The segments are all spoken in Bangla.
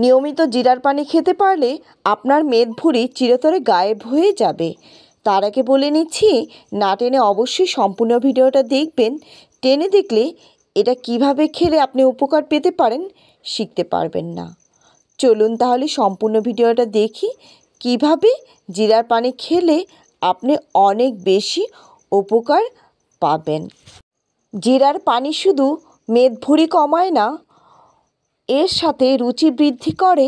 নিয়মিত জিরার পানি খেতে পারলে আপনার মেদভুঁড়ি চিরতরে গায়েব হয়ে যাবে তার আগে বলে নিচ্ছি না টেনে অবশ্যই সম্পূর্ণ ভিডিওটা দেখবেন টেনে দেখলে এটা কিভাবে খেলে আপনি উপকার পেতে পারেন শিখতে পারবেন না চলুন তাহলে সম্পূর্ণ ভিডিওটা দেখি কিভাবে জিরার পানি খেলে আপনি অনেক বেশি উপকার পাবেন জিরার পানি শুধু মেদ কমায় না এর সাথে রুচি বৃদ্ধি করে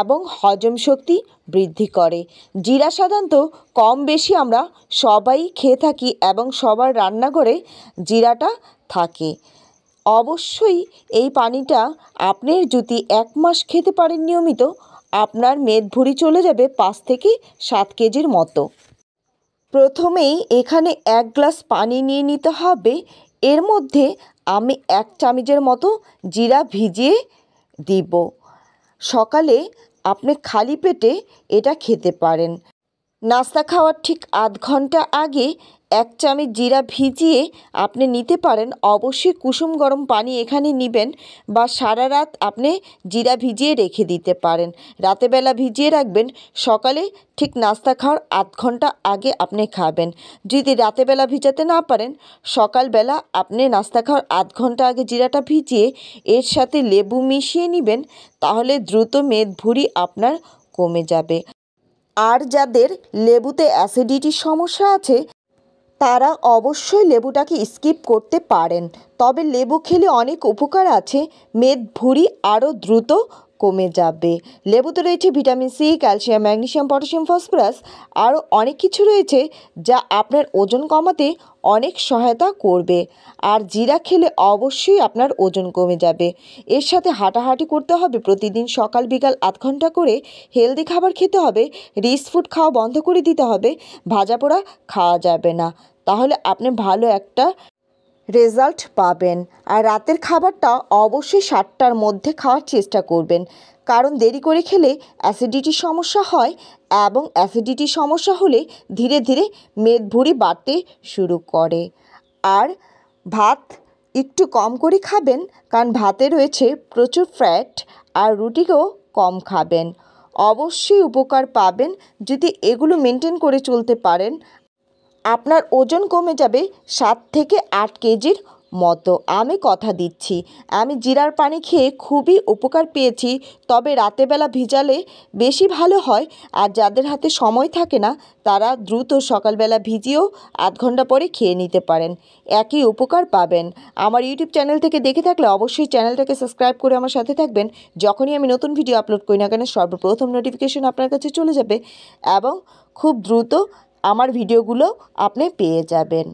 এবং হজম শক্তি বৃদ্ধি করে জিরা সাধারণত কম বেশি আমরা সবাই খেয়ে থাকি এবং সবার রান্নাঘরে জিরাটা থাকে অবশ্যই এই পানিটা আপনার যদি এক মাস খেতে পারেন নিয়মিত আপনার মেদ চলে যাবে পাঁচ থেকে সাত কেজির মতো প্রথমেই এখানে এক গ্লাস পানি নিয়ে নিতে হবে এর মধ্যে আমি এক চামিচের মতো জিরা ভিজিয়ে দিব সকালে আপনি খালি পেটে এটা খেতে পারেন নাস্তা খাওয়ার ঠিক আধ ঘন্টা আগে এক চামচ জিরা ভিজিয়ে আপনি নিতে পারেন অবশ্যই কুসুম গরম পানি এখানে নেবেন বা সারা রাত আপনি জিরা ভিজিয়ে রেখে দিতে পারেন রাতেবেলা ভিজিয়ে রাখবেন সকালে ঠিক নাস্তা খাওয়ার আধ ঘন্টা আগে আপনি খাবেন যদি রাতেবেলা ভিজাতে না পারেন সকালবেলা আপনি নাস্তা খাওয়ার আধ ঘন্টা আগে জিরাটা ভিজিয়ে এর সাথে লেবু মিশিয়ে নেবেন তাহলে দ্রুত মেদ ভুঁড়ি আপনার কমে যাবে আর যাদের লেবুতে অ্যাসিডিটির সমস্যা আছে তারা অবশ্যই লেবুটাকে স্কিপ করতে পারেন তবে লেবু খেলে অনেক উপকার আছে মেদ ভুঁড়ি আরও দ্রুত কমে যাবে লেবুতে রয়েছে vitamin C calcium magnesium potassium phosphorus আরও অনেক কিছু রয়েছে যা আপনার ওজন কমাতে অনেক সহায়তা করবে আর জিরা খেলে অবশ্যই আপনার ওজন কমে যাবে এর সাথে হাঁটাহাঁটি করতে হবে প্রতিদিন সকাল বিকাল আধ ঘন্টা করে হেলদি খাবার খেতে হবে রিস ফুড খাওয়া বন্ধ করে দিতে হবে ভাজা পোড়া খাওয়া যাবে না তাহলে আপনি ভালো একটা রেজাল্ট পাবেন আর রাতের খাবারটা অবশ্যই সাতটার মধ্যে খাওয়ার চেষ্টা করবেন কারণ দেরি করে খেলে অ্যাসিডিটির সমস্যা হয় এবং অ্যাসিডিটির সমস্যা হলে ধীরে ধীরে মেদ ভুঁড়ি বাড়তে শুরু করে আর ভাত একটু কম করে খাবেন কারণ ভাতে রয়েছে প্রচুর ফ্যাট আর রুটিকেও কম খাবেন অবশ্যই উপকার পাবেন যদি এগুলো মেনটেন করে চলতে পারেন আপনার ওজন কমে যাবে সাত থেকে আট কেজির মতো আমি কথা দিচ্ছি আমি জিরার পানি খেয়ে খুবই উপকার পেয়েছি তবে রাতেবেলা ভিজালে বেশি ভালো হয় আর যাদের হাতে সময় থাকে না তারা দ্রুত সকালবেলা ভিজিয়েও আধ ঘন্টা পরে খেয়ে নিতে পারেন একই উপকার পাবেন আমার ইউটিউব চ্যানেল থেকে দেখে থাকলে অবশ্যই চ্যানেলটাকে সাবস্ক্রাইব করে আমার সাথে থাকবেন যখনই আমি নতুন ভিডিও আপলোড করি না কেন সর্বপ্রথম নোটিফিকেশন আপনার কাছে চলে যাবে এবং খুব দ্রুত আমার ভিডিওগুলো আপনি পেয়ে যাবেন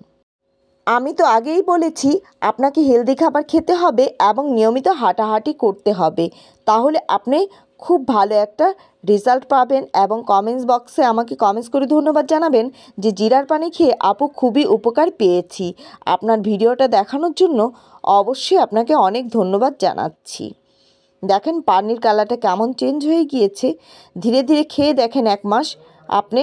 আমি তো আগেই বলেছি আপনাকে হেলদি খাবার খেতে হবে এবং নিয়মিত হাঁটাহাঁটি করতে হবে তাহলে আপনি খুব ভালো একটা রেজাল্ট পাবেন এবং কমেন্টস বক্সে আমাকে কমেন্টস করে ধন্যবাদ জানাবেন যে জিরার পানি খেয়ে আপু খুবই উপকার পেয়েছি আপনার ভিডিওটা দেখানোর জন্য অবশ্যই আপনাকে অনেক ধন্যবাদ জানাচ্ছি দেখেন পানির কালারটা কেমন চেঞ্জ হয়ে গিয়েছে ধীরে ধীরে খেয়ে দেখেন এক মাস আপনি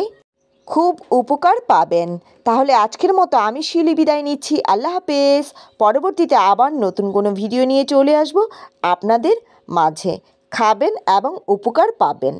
খুব উপকার পাবেন তাহলে আজকের মতো আমি শিলি বিদায় নিচ্ছি আল্লাহ হাফেজ পরবর্তীতে আবার নতুন কোনো ভিডিও নিয়ে চলে আসব আপনাদের মাঝে খাবেন এবং উপকার পাবেন